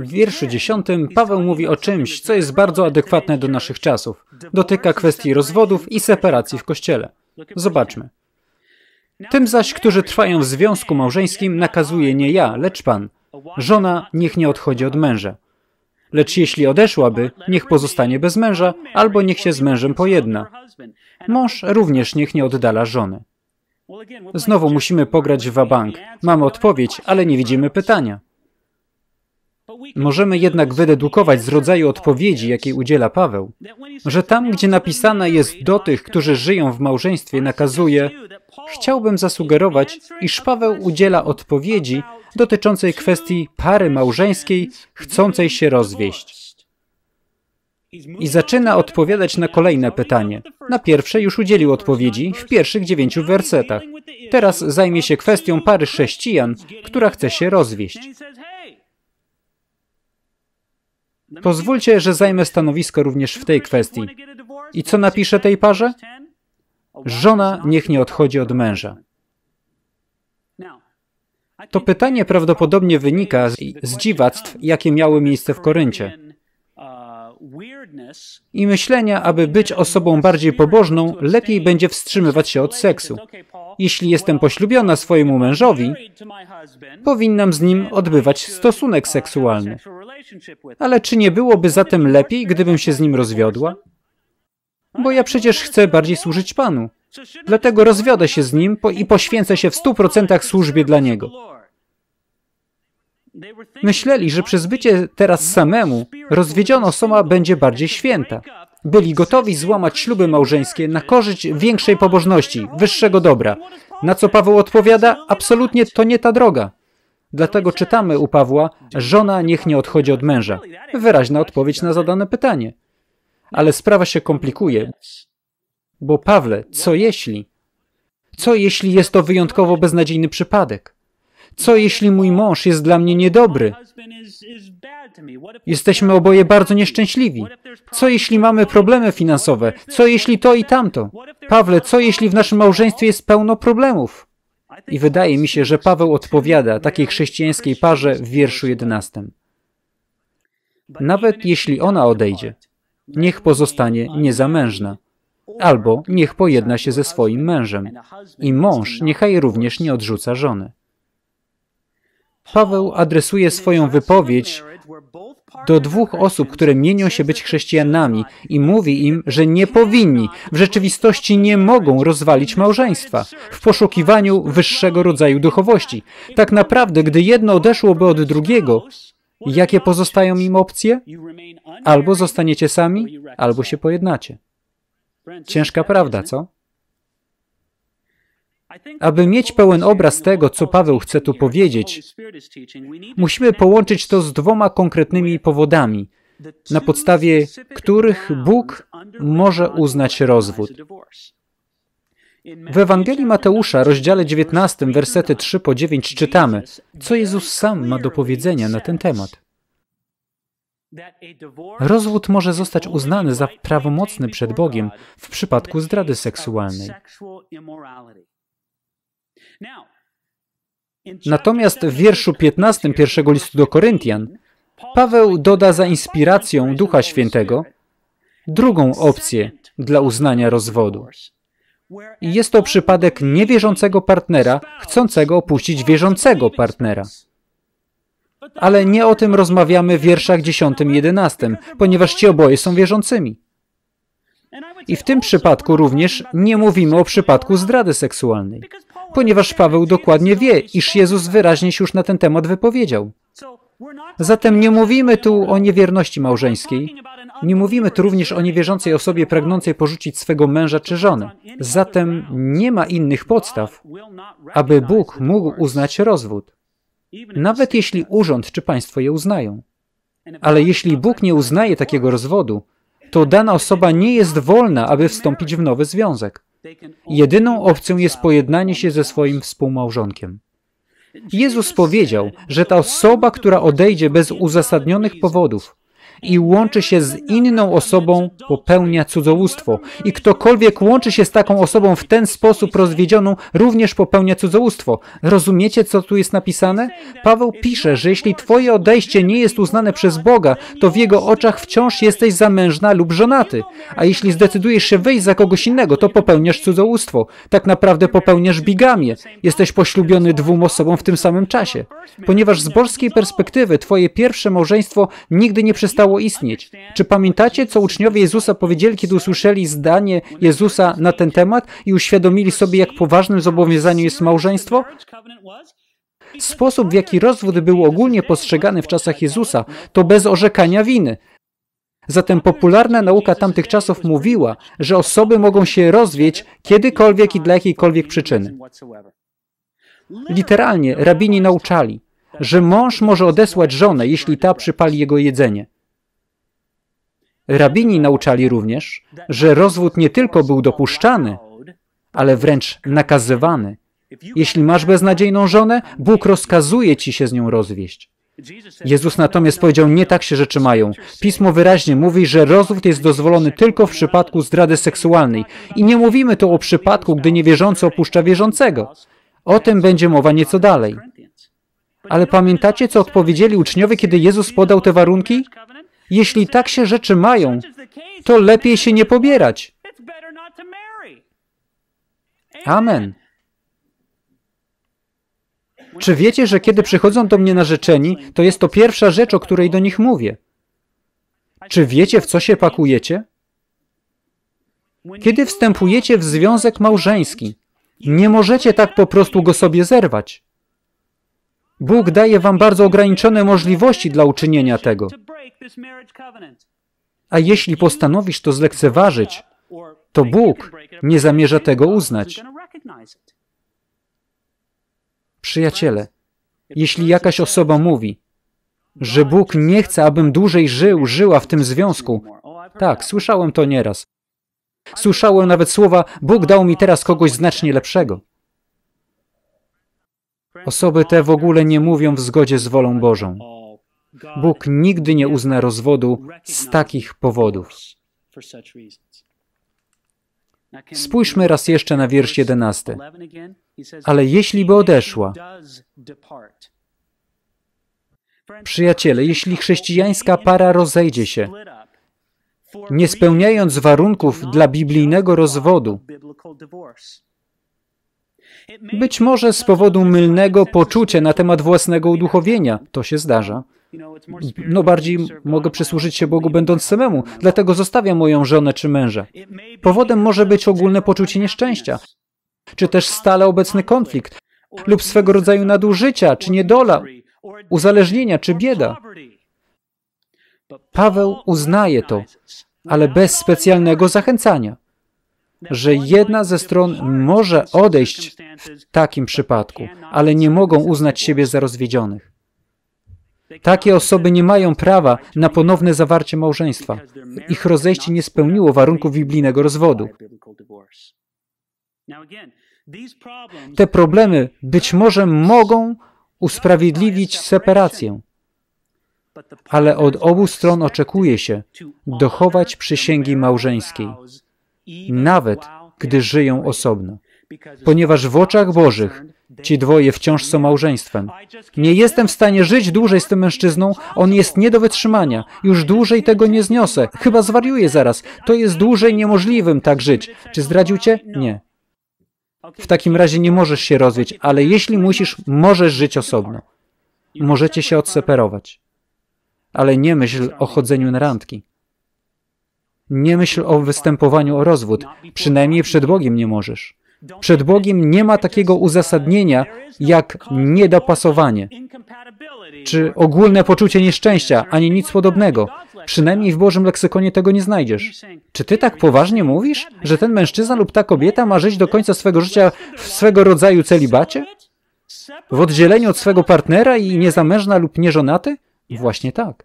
W wierszu 10 Paweł mówi o czymś, co jest bardzo adekwatne do naszych czasów. Dotyka kwestii rozwodów i separacji w kościele. Zobaczmy. Tym zaś, którzy trwają w związku małżeńskim, nakazuje nie ja, lecz Pan. Żona niech nie odchodzi od męża. Lecz jeśli odeszłaby, niech pozostanie bez męża, albo niech się z mężem pojedna. Mąż również niech nie oddala żony. Znowu musimy pograć w wabank. Mamy odpowiedź, ale nie widzimy pytania. Możemy jednak wydedukować z rodzaju odpowiedzi, jakiej udziela Paweł, że tam, gdzie napisane jest do tych, którzy żyją w małżeństwie, nakazuje, chciałbym zasugerować, iż Paweł udziela odpowiedzi dotyczącej kwestii pary małżeńskiej chcącej się rozwieść. I zaczyna odpowiadać na kolejne pytanie. Na pierwsze już udzielił odpowiedzi w pierwszych dziewięciu wersetach. Teraz zajmie się kwestią pary chrześcijan, która chce się rozwieść. No, Pozwólcie, tak. że zajmę stanowisko również w tej kwestii. I co napiszę tej parze? Żona niech nie odchodzi od męża. To pytanie prawdopodobnie wynika z, z dziwactw, jakie miały miejsce w Koryncie i myślenia, aby być osobą bardziej pobożną, lepiej będzie wstrzymywać się od seksu. Jeśli jestem poślubiona swojemu mężowi, powinnam z nim odbywać stosunek seksualny. Ale czy nie byłoby zatem lepiej, gdybym się z nim rozwiodła? Bo ja przecież chcę bardziej służyć Panu. Dlatego rozwiodę się z nim i poświęcę się w 100% służbie dla Niego. Myśleli, że przez bycie teraz samemu rozwiedziona osoba będzie bardziej święta. Byli gotowi złamać śluby małżeńskie na korzyść większej pobożności, wyższego dobra. Na co Paweł odpowiada, absolutnie to nie ta droga. Dlatego czytamy u Pawła, żona niech nie odchodzi od męża. Wyraźna odpowiedź na zadane pytanie. Ale sprawa się komplikuje. Bo Pawle, co jeśli? Co jeśli jest to wyjątkowo beznadziejny przypadek? Co jeśli mój mąż jest dla mnie niedobry? Jesteśmy oboje bardzo nieszczęśliwi. Co jeśli mamy problemy finansowe? Co jeśli to i tamto? Pawle, co jeśli w naszym małżeństwie jest pełno problemów? I wydaje mi się, że Paweł odpowiada takiej chrześcijańskiej parze w wierszu 11. Nawet jeśli ona odejdzie, niech pozostanie niezamężna, albo niech pojedna się ze swoim mężem, i mąż niechaj również nie odrzuca żony. Paweł adresuje swoją wypowiedź do dwóch osób, które mienią się być chrześcijanami i mówi im, że nie powinni, w rzeczywistości nie mogą rozwalić małżeństwa w poszukiwaniu wyższego rodzaju duchowości. Tak naprawdę, gdy jedno odeszłoby od drugiego, jakie pozostają im opcje? Albo zostaniecie sami, albo się pojednacie. Ciężka prawda, co? Aby mieć pełen obraz tego, co Paweł chce tu powiedzieć, musimy połączyć to z dwoma konkretnymi powodami, na podstawie których Bóg może uznać rozwód. W Ewangelii Mateusza, rozdziale 19, wersety 3 po 9 czytamy, co Jezus sam ma do powiedzenia na ten temat. Rozwód może zostać uznany za prawomocny przed Bogiem w przypadku zdrady seksualnej. Natomiast w wierszu 15 pierwszego listu do Koryntian Paweł doda za inspiracją Ducha Świętego drugą opcję dla uznania rozwodu. I jest to przypadek niewierzącego partnera chcącego opuścić wierzącego partnera. Ale nie o tym rozmawiamy w wierszach 10 i 11, ponieważ ci oboje są wierzącymi. I w tym przypadku również nie mówimy o przypadku zdrady seksualnej, ponieważ Paweł dokładnie wie, iż Jezus wyraźnie się już na ten temat wypowiedział. Zatem nie mówimy tu o niewierności małżeńskiej, nie mówimy tu również o niewierzącej osobie pragnącej porzucić swego męża czy żony. Zatem nie ma innych podstaw, aby Bóg mógł uznać rozwód, nawet jeśli urząd czy państwo je uznają. Ale jeśli Bóg nie uznaje takiego rozwodu, to dana osoba nie jest wolna, aby wstąpić w nowy związek. Jedyną opcją jest pojednanie się ze swoim współmałżonkiem. Jezus powiedział, że ta osoba, która odejdzie bez uzasadnionych powodów, i łączy się z inną osobą, popełnia cudzołóstwo. I ktokolwiek łączy się z taką osobą w ten sposób rozwiedzioną, również popełnia cudzołóstwo. Rozumiecie, co tu jest napisane? Paweł pisze, że jeśli twoje odejście nie jest uznane przez Boga, to w jego oczach wciąż jesteś zamężna lub żonaty. A jeśli zdecydujesz się wyjść za kogoś innego, to popełniasz cudzołóstwo. Tak naprawdę popełniasz bigamię. Jesteś poślubiony dwóm osobom w tym samym czasie. Ponieważ z borskiej perspektywy twoje pierwsze małżeństwo nigdy nie przestało przestało istnieć. Czy pamiętacie, co uczniowie Jezusa powiedzieli, kiedy usłyszeli zdanie Jezusa na ten temat i uświadomili sobie, jak poważnym zobowiązaniem jest małżeństwo? Sposób, w jaki rozwód był ogólnie postrzegany w czasach Jezusa, to bez orzekania winy. Zatem popularna nauka tamtych czasów mówiła, że osoby mogą się rozwieć kiedykolwiek i dla jakiejkolwiek przyczyny. Literalnie rabini nauczali, że mąż może odesłać żonę, jeśli ta przypali jego jedzenie. Rabini nauczali również, że rozwód nie tylko był dopuszczany, ale wręcz nakazywany. Jeśli masz beznadziejną żonę, Bóg rozkazuje ci się z nią rozwieść. Jezus natomiast powiedział, nie tak się rzeczy mają. Pismo wyraźnie mówi, że rozwód jest dozwolony tylko w przypadku zdrady seksualnej. I nie mówimy tu o przypadku, gdy niewierzący opuszcza wierzącego. O tym będzie mowa nieco dalej. Ale pamiętacie, co odpowiedzieli uczniowie, kiedy Jezus podał te warunki? Jeśli tak się rzeczy mają, to lepiej się nie pobierać. Amen. Czy wiecie, że kiedy przychodzą do mnie narzeczeni, to jest to pierwsza rzecz, o której do nich mówię? Czy wiecie, w co się pakujecie? Kiedy wstępujecie w związek małżeński, nie możecie tak po prostu go sobie zerwać. Bóg daje wam bardzo ograniczone możliwości dla uczynienia tego. A jeśli postanowisz to zlekceważyć, to Bóg nie zamierza tego uznać. Przyjaciele, jeśli jakaś osoba mówi, że Bóg nie chce, abym dłużej żył, żyła w tym związku, oh, tak, słyszałem to nieraz. Słyszałem nawet słowa, Bóg dał mi teraz kogoś znacznie lepszego. Osoby te w ogóle nie mówią w zgodzie z wolą Bożą. Bóg nigdy nie uzna rozwodu z takich powodów. Spójrzmy raz jeszcze na wiersz 11. Ale jeśli by odeszła, Przyjaciele, jeśli chrześcijańska para rozejdzie się, nie spełniając warunków dla biblijnego rozwodu, być może z powodu mylnego poczucia na temat własnego uduchowienia, to się zdarza, no bardziej mogę przysłużyć się Bogu będąc samemu, dlatego zostawiam moją żonę czy męża. Powodem może być ogólne poczucie nieszczęścia, czy też stale obecny konflikt, lub swego rodzaju nadużycia, czy niedola, uzależnienia, czy bieda. Paweł uznaje to, ale bez specjalnego zachęcania, że jedna ze stron może odejść w takim przypadku, ale nie mogą uznać siebie za rozwiedzionych. Takie osoby nie mają prawa na ponowne zawarcie małżeństwa. Ich rozejście nie spełniło warunków biblijnego rozwodu. Te problemy być może mogą usprawiedliwić separację, ale od obu stron oczekuje się dochować przysięgi małżeńskiej, nawet gdy żyją osobno ponieważ w oczach Bożych ci dwoje wciąż są małżeństwem. Nie jestem w stanie żyć dłużej z tym mężczyzną, on jest nie do wytrzymania. Już dłużej tego nie zniosę, chyba zwariuję zaraz. To jest dłużej niemożliwym tak żyć. Czy zdradził cię? Nie. W takim razie nie możesz się rozwieść, ale jeśli musisz, możesz żyć osobno. Możecie się odseparować. Ale nie myśl o chodzeniu na randki. Nie myśl o występowaniu o rozwód. Przynajmniej przed Bogiem nie możesz. Przed Bogiem nie ma takiego no uzasadnienia no jak niedopasowanie, czy ogólne poczucie nieszczęścia, ani nic no podobnego. Przynajmniej w Bożym leksykonie tego nie znajdziesz. Czy ty tak poważnie mówisz, że ten mężczyzna lub ta kobieta ma żyć do końca swego życia w swego rodzaju celibacie? W oddzieleniu od swego partnera i niezamężna lub nieżonaty? Właśnie tak.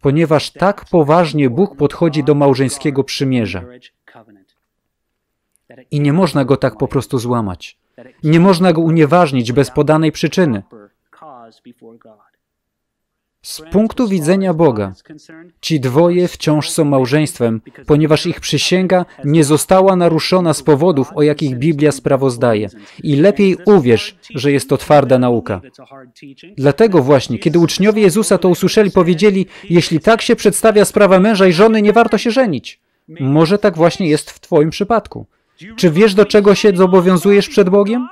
Ponieważ tak poważnie Bóg podchodzi do małżeńskiego przymierza. I nie można go tak po prostu złamać. Nie można go unieważnić bez podanej przyczyny. Z punktu widzenia Boga, ci dwoje wciąż są małżeństwem, ponieważ ich przysięga nie została naruszona z powodów, o jakich Biblia sprawozdaje. I lepiej uwierz, że jest to twarda nauka. Dlatego właśnie, kiedy uczniowie Jezusa to usłyszeli, powiedzieli, jeśli tak się przedstawia sprawa męża i żony, nie warto się żenić. Może tak właśnie jest w Twoim przypadku. Czy wiesz, do czego się zobowiązujesz przed Bogiem?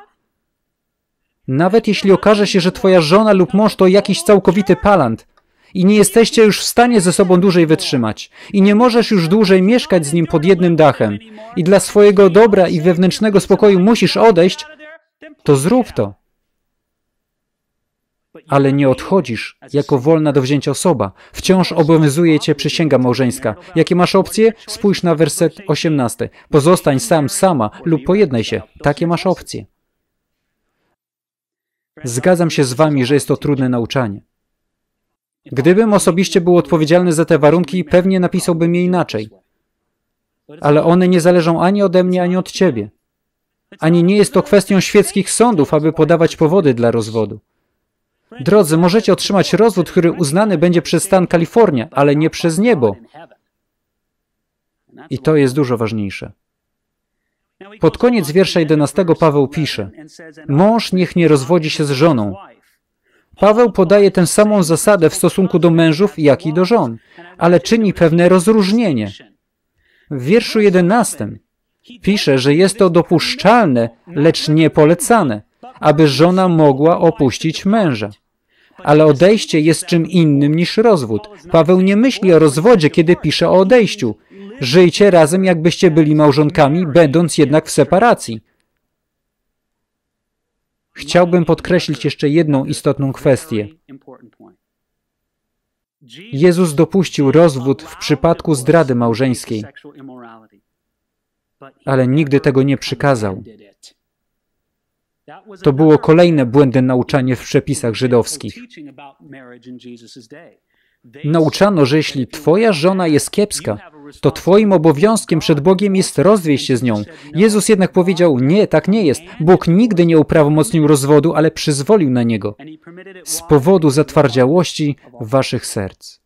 Nawet jeśli okaże się, że twoja żona lub mąż to jakiś całkowity palant i nie jesteście już w stanie ze sobą dłużej wytrzymać i nie możesz już dłużej mieszkać z nim pod jednym dachem i dla swojego dobra i wewnętrznego spokoju musisz odejść, to zrób to ale nie odchodzisz jako wolna do wzięcia osoba. Wciąż obowiązuje cię przysięga małżeńska. Jakie masz opcje? Spójrz na werset 18. Pozostań sam, sama lub pojednaj się. Takie masz opcje. Zgadzam się z wami, że jest to trudne nauczanie. Gdybym osobiście był odpowiedzialny za te warunki, pewnie napisałbym je inaczej. Ale one nie zależą ani ode mnie, ani od ciebie. Ani nie jest to kwestią świeckich sądów, aby podawać powody dla rozwodu. Drodzy, możecie otrzymać rozwód, który uznany będzie przez stan Kalifornia, ale nie przez niebo. I to jest dużo ważniejsze. Pod koniec wiersza 11 Paweł pisze: Mąż niech nie rozwodzi się z żoną. Paweł podaje tę samą zasadę w stosunku do mężów, jak i do żon, ale czyni pewne rozróżnienie. W wierszu 11 pisze, że jest to dopuszczalne, lecz nie polecane, aby żona mogła opuścić męża ale odejście jest czym innym niż rozwód. Paweł nie myśli o rozwodzie, kiedy pisze o odejściu. Żyjcie razem, jakbyście byli małżonkami, będąc jednak w separacji. Chciałbym podkreślić jeszcze jedną istotną kwestię. Jezus dopuścił rozwód w przypadku zdrady małżeńskiej, ale nigdy tego nie przykazał. To było kolejne błędne nauczanie w przepisach żydowskich. Nauczano, że jeśli twoja żona jest kiepska, to twoim obowiązkiem przed Bogiem jest rozwieść się z nią. No. Jezus jednak powiedział, nie, tak nie jest. Bóg nigdy nie uprawomocnił rozwodu, ale przyzwolił na niego z powodu zatwardziałości waszych serc.